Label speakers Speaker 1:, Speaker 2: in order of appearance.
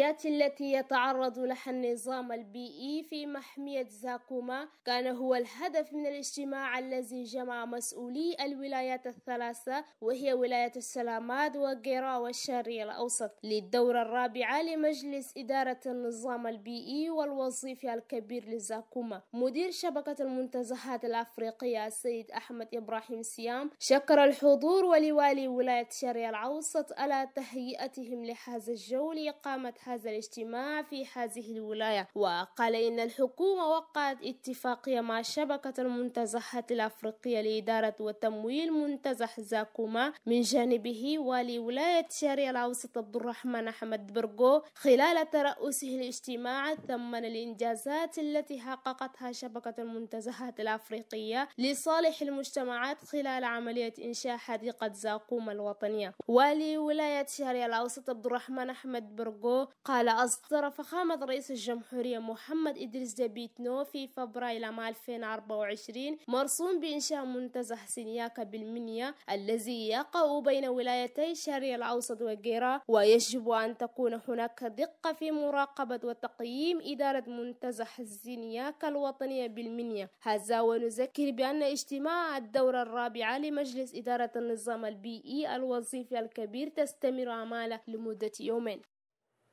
Speaker 1: التحديات التي يتعرض لها النظام البيئي في محمية زاكوما كان هو الهدف من الاجتماع الذي جمع مسؤولي الولايات الثلاثة وهي ولاية السلامات وقيرا والشرقية الأوسط للدورة الرابعة لمجلس إدارة النظام البيئي والوظيفي الكبير لزاكوما مدير شبكة المنتزهات الأفريقية السيد أحمد إبراهيم سيام شكر الحضور ولوالي ولاية الشرقية الأوسط على تهيئتهم لهذا الجو لإقامة هذا الاجتماع في هذه الولاية وقال إن الحكومة وقعت اتفاقية مع شبكة المنتزهات الأفريقية لإدارة وتمويل منتزه زاكوما من جانبه ولولاية شارية الأوسط عبد الرحمن أحمد برغو خلال ترأسه الاجتماع ثمن الإنجازات التي حققتها شبكة المنتزهات الأفريقية لصالح المجتمعات خلال عملية إنشاء حديقة زاكوما الوطنية ولولاية شارية الأوسط عبد الرحمن أحمد برغو قال أصدر فخامة رئيس الجمهورية محمد إدريس دبيت نو في فبراير عام 2024 مرسوم بإنشاء منتزه سينياكا بالمنيا الذي يقع بين ولايتي الشرق الأوسط وجيرا ويجب أن تكون هناك دقة في مراقبة وتقييم إدارة منتزه سينياكا الوطنية بالمنيا هذا ونذكر بأن اجتماع الدورة الرابعة لمجلس إدارة النظام البيئي e الوظيفي الكبير تستمر أعماله لمدة يومين